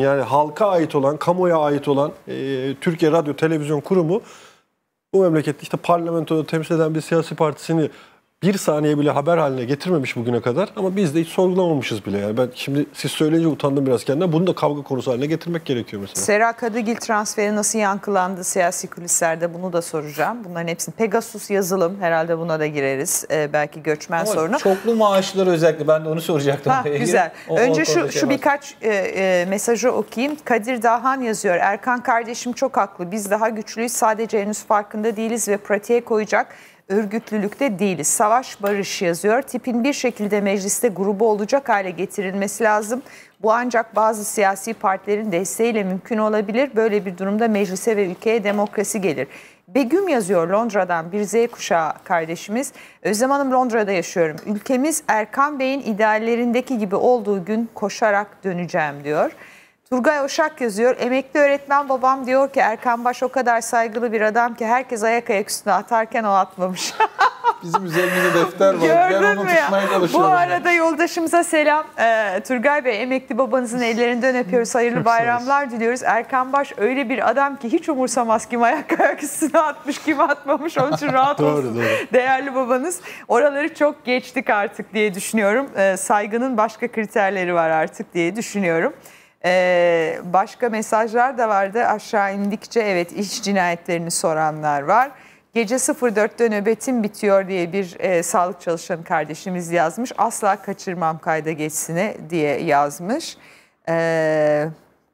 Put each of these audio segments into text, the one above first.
Yani halka ait olan, kamuya ait olan e, Türkiye Radyo Televizyon Kurumu bu memlekette işte parlamentoda temsil eden bir siyasi partisini bir saniye bile haber haline getirmemiş bugüne kadar ama biz de hiç sorgulamamışız bile. Yani ben şimdi siz söyleyince utandım biraz kendime Bunu da kavga konusu haline getirmek gerekiyor mesela. Sera Kadıgil transferi nasıl yankılandı siyasi kulislerde bunu da soracağım. Bunların hepsini Pegasus yazılım herhalde buna da gireriz. Ee, belki göçmen ama sorunu. Çoklu maaşları özellikle ben de onu soracaktım. Ha, güzel. O, Önce o, şu, şey şu birkaç e, e, mesajı okuyayım. Kadir Dahan yazıyor. Erkan kardeşim çok haklı. Biz daha güçlüyüz. Sadece henüz farkında değiliz ve pratiğe koyacak örgütlülükte değiliz. Savaş barış yazıyor. Tipin bir şekilde mecliste grubu olacak hale getirilmesi lazım. Bu ancak bazı siyasi partilerin desteğiyle mümkün olabilir. Böyle bir durumda meclise ve ülkeye demokrasi gelir. Begüm yazıyor Londra'dan bir Z kuşağı kardeşimiz. Özlem Hanım Londra'da yaşıyorum. Ülkemiz Erkan Bey'in ideallerindeki gibi olduğu gün koşarak döneceğim diyor. Turgay Oşak yazıyor. Emekli öğretmen babam diyor ki Erkan Baş o kadar saygılı bir adam ki herkes ayak ayak üstüne atarken o atmamış. Bizim üzerimizde defter var. Gördün ben onu mü ya? Bu arada yani. yoldaşımıza selam. Ee, Turgay Bey emekli babanızın ellerinden öpüyoruz. Hayırlı bayramlar diliyoruz. Erkan Baş öyle bir adam ki hiç umursamaz kim ayak ayak üstüne atmış kim atmamış. Onun için rahat doğru, olsun. Doğru. Değerli babanız. Oraları çok geçtik artık diye düşünüyorum. Ee, saygının başka kriterleri var artık diye düşünüyorum. Ee, başka mesajlar da vardı. Aşağı indikçe evet iş cinayetlerini soranlar var. Gece 04'te nöbetim bitiyor diye bir e, sağlık çalışan kardeşimiz yazmış. Asla kaçırmam kayda geçsine diye yazmış. Ee,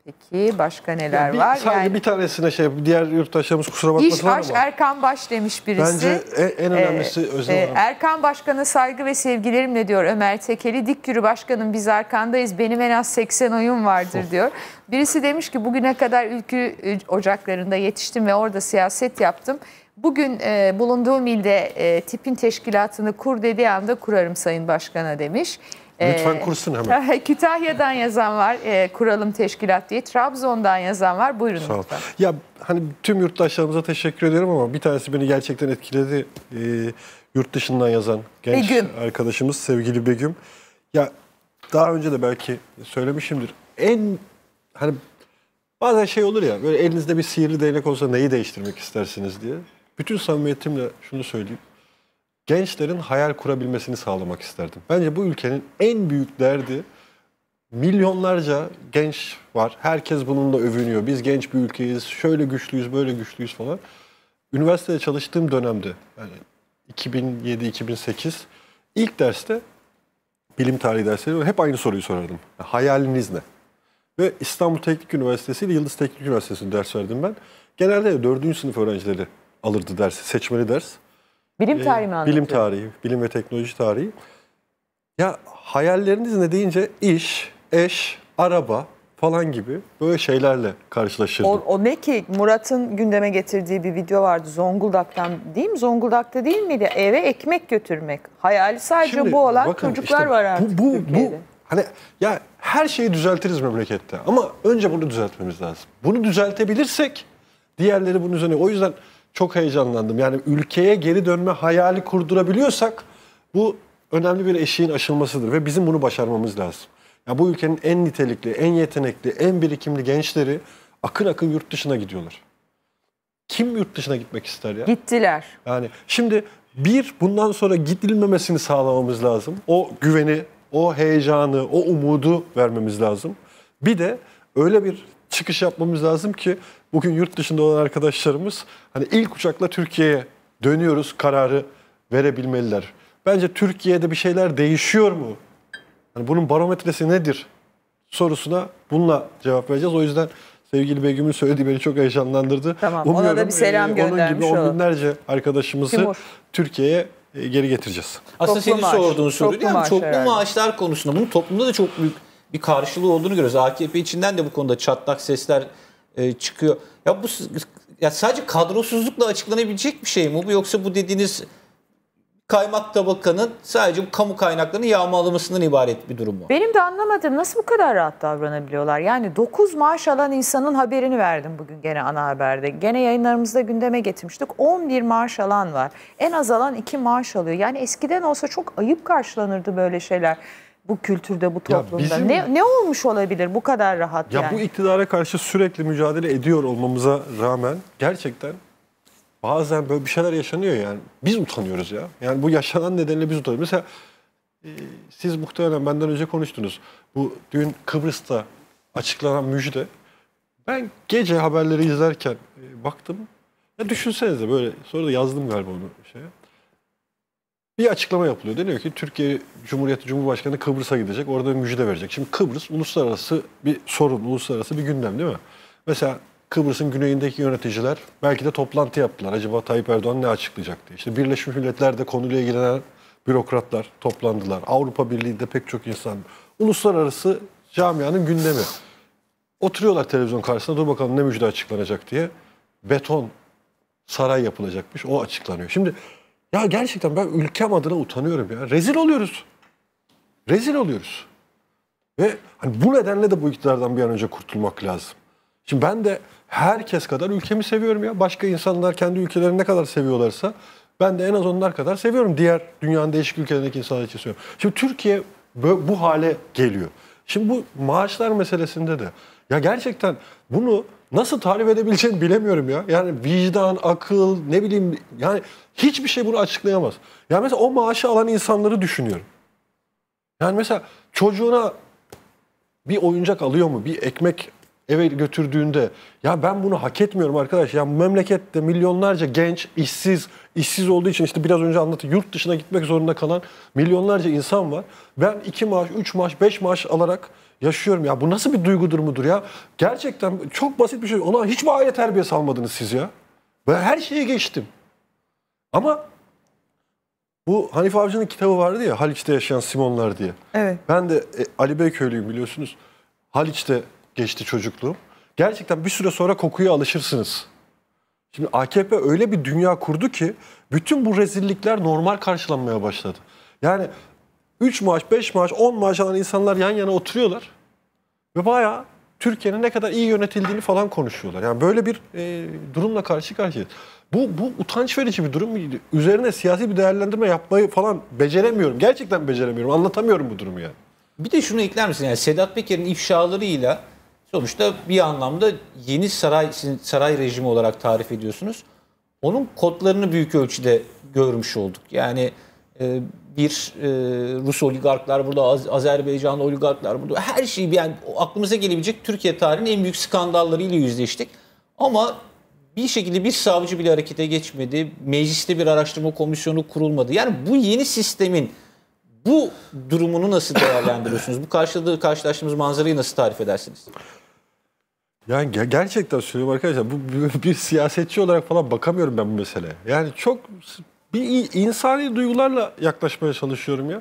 Peki başka neler yani bir, var? Sadece yani, bir tanesine şey diğer yurttaşlarımız kusura bakmasın iş, İş aş, Erkan Baş demiş birisi. Bence e, en, ee, önemlisi ee, Özlem e, Hanım. Erkan Başkan'a saygı ve sevgilerimle diyor Ömer Tekeli. Dik yürü başkanım biz arkandayız benim en az 80 oyun vardır oh. diyor. Birisi demiş ki bugüne kadar ülkü ocaklarında yetiştim ve orada siyaset yaptım. Bugün e, bulunduğum ilde e, tipin teşkilatını kur dediği anda kurarım Sayın Başkan'a demiş. Lütfen ee, kursun hemen. Kütahya'dan yazan var, e, kuralım teşkilat diye. Trabzon'dan yazan var, buyurun Sağ ol. lütfen. Ya hani tüm yurttaşlarımıza teşekkür ediyorum ama bir tanesi beni gerçekten etkiledi. E, yurt dışından yazan genç Begüm. arkadaşımız, sevgili Begüm. Ya daha önce de belki söylemişimdir. En hani bazen şey olur ya, böyle elinizde bir sihirli değnek olsa neyi değiştirmek istersiniz diye. Bütün samimiyetimle şunu söyleyeyim gençlerin hayal kurabilmesini sağlamak isterdim. Bence bu ülkenin en büyük derdi milyonlarca genç var. Herkes bununla övünüyor. Biz genç bir ülkeyiz, şöyle güçlüyüz, böyle güçlüyüz falan. Üniversitede çalıştığım dönemde, yani 2007-2008, ilk derste bilim tarihi dersleri hep aynı soruyu sorardım. Hayaliniz ne? Ve İstanbul Teknik Üniversitesi ile Yıldız Teknik Üniversitesi'nde ders verdim ben. Genelde 4. sınıf öğrencileri alırdı dersi, seçmeli ders. Bilim ee, tarihi mi anlatıyor? Bilim tarihi, bilim ve teknoloji tarihi. Ya hayalleriniz ne deyince iş, eş, araba falan gibi böyle şeylerle karşılaşırdım. O, o ne ki Murat'ın gündeme getirdiği bir video vardı Zonguldak'tan değil mi? Zonguldak'ta değil miydi? Eve ekmek götürmek. Hayali sadece Şimdi, bu olan bakın, çocuklar işte, var artık bu, bu, Bu, hani ya her şeyi düzeltiriz memlekette ama önce bunu düzeltmemiz lazım. Bunu düzeltebilirsek diğerleri bunun üzerine. O yüzden çok heyecanlandım. Yani ülkeye geri dönme hayali kurdurabiliyorsak bu önemli bir eşiğin aşılmasıdır ve bizim bunu başarmamız lazım. Ya bu ülkenin en nitelikli, en yetenekli, en birikimli gençleri akın akın yurt dışına gidiyorlar. Kim yurt dışına gitmek ister ya? Gittiler. Yani şimdi bir bundan sonra gidilmemesini sağlamamız lazım. O güveni, o heyecanı, o umudu vermemiz lazım. Bir de öyle bir çıkış yapmamız lazım ki bugün yurt dışında olan arkadaşlarımız hani ilk uçakla Türkiye'ye dönüyoruz kararı verebilmeliler. Bence Türkiye'de bir şeyler değişiyor mu? Yani bunun barometresi nedir? sorusuna bununla cevap vereceğiz. O yüzden sevgili Begüm'ün söylediği beni çok heyecanlandırdı. Tamam Umuyorum, ona da bir selam e, göndermiş Onun gibi on binlerce arkadaşımızı Türkiye'ye e, geri getireceğiz. Aslında toplu senin sorduğun soru değil mi? Maaş toplu maaşlar konusunda bunu toplumda da çok büyük bir karşılığı olduğunu görüyoruz. AKP içinden de bu konuda çatlak sesler e, çıkıyor. Ya bu ya sadece kadrosuzlukla açıklanabilecek bir şey mi bu yoksa bu dediğiniz kaymak tabakanın sadece bu kamu kaynaklarını yağmalamasından ibaret bir durum mu? Benim de anlamadığım nasıl bu kadar rahat davranabiliyorlar? Yani 9 maaş alan insanın haberini verdim bugün gene ana haberde. Gene yayınlarımızda gündeme getirmiştik. 11 maaş alan var. En az alan 2 maaş alıyor. Yani eskiden olsa çok ayıp karşılanırdı böyle şeyler bu kültürde, bu toplumda? Bizim, ne, ne olmuş olabilir bu kadar rahat ya yani? Bu iktidara karşı sürekli mücadele ediyor olmamıza rağmen gerçekten bazen böyle bir şeyler yaşanıyor yani. Biz utanıyoruz ya. Yani bu yaşanan nedenle biz utanıyoruz. Mesela e, siz muhtemelen benden önce konuştunuz. Bu dün Kıbrıs'ta açıklanan müjde. Ben gece haberleri izlerken e, baktım. Ya düşünsenize böyle sonra da yazdım galiba onu şeye. Bir açıklama yapılıyor. Deniyor ki Türkiye Cumhuriyeti Cumhurbaşkanı Kıbrıs'a gidecek. Orada bir müjde verecek. Şimdi Kıbrıs uluslararası bir sorun, uluslararası bir gündem değil mi? Mesela Kıbrıs'ın güneyindeki yöneticiler belki de toplantı yaptılar. Acaba Tayyip Erdoğan ne açıklayacak diye. İşte Birleşmiş Milletler'de konuyla ilgilenen bürokratlar toplandılar. Avrupa Birliği'nde pek çok insan. Uluslararası camianın gündemi. Oturuyorlar televizyon karşısında dur bakalım ne müjde açıklanacak diye. Beton saray yapılacakmış o açıklanıyor. Şimdi ya gerçekten ben ülkem adına utanıyorum ya. Rezil oluyoruz. Rezil oluyoruz. Ve hani bu nedenle de bu iktidardan bir an önce kurtulmak lazım. Şimdi ben de herkes kadar ülkemi seviyorum ya. Başka insanlar kendi ülkelerini ne kadar seviyorlarsa ben de en az onlar kadar seviyorum. Diğer dünyanın değişik ülkelerindeki insanlar için seviyorum. Şimdi Türkiye bu hale geliyor. Şimdi bu maaşlar meselesinde de ya gerçekten bunu nasıl tarif edebileceğimi bilemiyorum ya. Yani vicdan, akıl, ne bileyim yani hiçbir şey bunu açıklayamaz. Yani mesela o maaşı alan insanları düşünüyorum. Yani mesela çocuğuna bir oyuncak alıyor mu? Bir ekmek eve götürdüğünde ya ben bunu hak etmiyorum arkadaş. Ya memlekette milyonlarca genç işsiz, işsiz olduğu için işte biraz önce anlattı yurt dışına gitmek zorunda kalan milyonlarca insan var. Ben iki maaş, üç maaş, beş maaş alarak yaşıyorum ya. Bu nasıl bir duygu durumudur ya? Gerçekten çok basit bir şey. Ona hiç mi aile terbiyesi almadınız siz ya? Ben her şeyi geçtim. Ama bu Hanif Avcı'nın kitabı vardı ya Haliç'te yaşayan Simonlar diye. Evet. Ben de e, Ali Beyköylüyüm biliyorsunuz. Haliç'te geçti çocukluğum. Gerçekten bir süre sonra kokuya alışırsınız. Şimdi AKP öyle bir dünya kurdu ki bütün bu rezillikler normal karşılanmaya başladı. Yani 3 maaş, 5 maaş, 10 maaş alan insanlar yan yana oturuyorlar. Ve bayağı Türkiye'nin ne kadar iyi yönetildiğini falan konuşuyorlar. Yani böyle bir e, durumla karşı karşıyayız. Bu, bu utanç verici bir durum. Üzerine siyasi bir değerlendirme yapmayı falan beceremiyorum. Gerçekten beceremiyorum. Anlatamıyorum bu durumu yani. Bir de şunu ekler misin? Yani Sedat Peker'in ifşalarıyla sonuçta bir anlamda yeni saray, saray rejimi olarak tarif ediyorsunuz. Onun kodlarını büyük ölçüde görmüş olduk. Yani ee, bir e, Rus oligarklar burada, Azerbaycanlı oligarklar burada. Her şeyi yani aklımıza gelebilecek Türkiye tarihinin en büyük skandallarıyla yüzleştik. Ama bir şekilde bir savcı bile harekete geçmedi. Mecliste bir araştırma komisyonu kurulmadı. Yani bu yeni sistemin bu durumunu nasıl değerlendiriyorsunuz? Bu karşıladığı karşılaştığımız manzarayı nasıl tarif edersiniz? Yani gerçekten söylüyorum arkadaşlar bu bir siyasetçi olarak falan bakamıyorum ben bu meseleye. Yani çok bir insani duygularla yaklaşmaya çalışıyorum ya.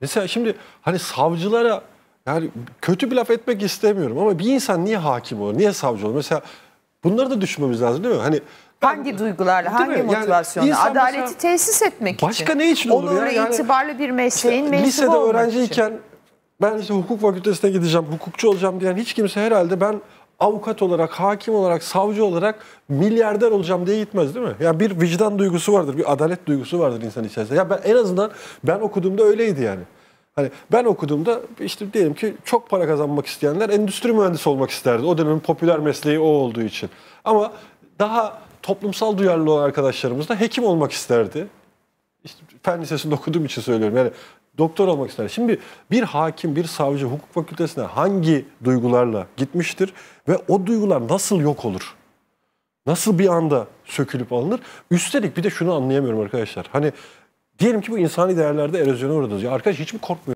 Mesela şimdi hani savcılara yani kötü bir laf etmek istemiyorum ama bir insan niye hakim olur? Niye savcı olur? Mesela bunları da düşünmemiz lazım değil mi? Hani Hangi duygularla, hangi motivasyonla? Yani Adaleti mesela, tesis etmek başka için. Başka ne için olur Onurlu, ya? Yani, bir mesleğin işte, mensubu Lisede öğrenciyken için. ben işte hukuk fakültesine gideceğim, hukukçu olacağım diyen hiç kimse herhalde ben avukat olarak, hakim olarak, savcı olarak milyarder olacağım diye gitmez değil mi? Yani bir vicdan duygusu vardır, bir adalet duygusu vardır insan içerisinde. Ya ben en azından ben okuduğumda öyleydi yani. Hani ben okuduğumda işte diyelim ki çok para kazanmak isteyenler endüstri mühendisi olmak isterdi. O dönemin popüler mesleği o olduğu için. Ama daha toplumsal duyarlı olan arkadaşlarımız da hekim olmak isterdi işte Fen Lisesi'nde okuduğum için söylüyorum. Yani doktor olmak ister. Şimdi bir hakim, bir savcı hukuk fakültesine hangi duygularla gitmiştir ve o duygular nasıl yok olur? Nasıl bir anda sökülüp alınır? Üstelik bir de şunu anlayamıyorum arkadaşlar. Hani diyelim ki bu insani değerlerde erozyona uğradınız. Ya arkadaş hiç mi korkmuyor?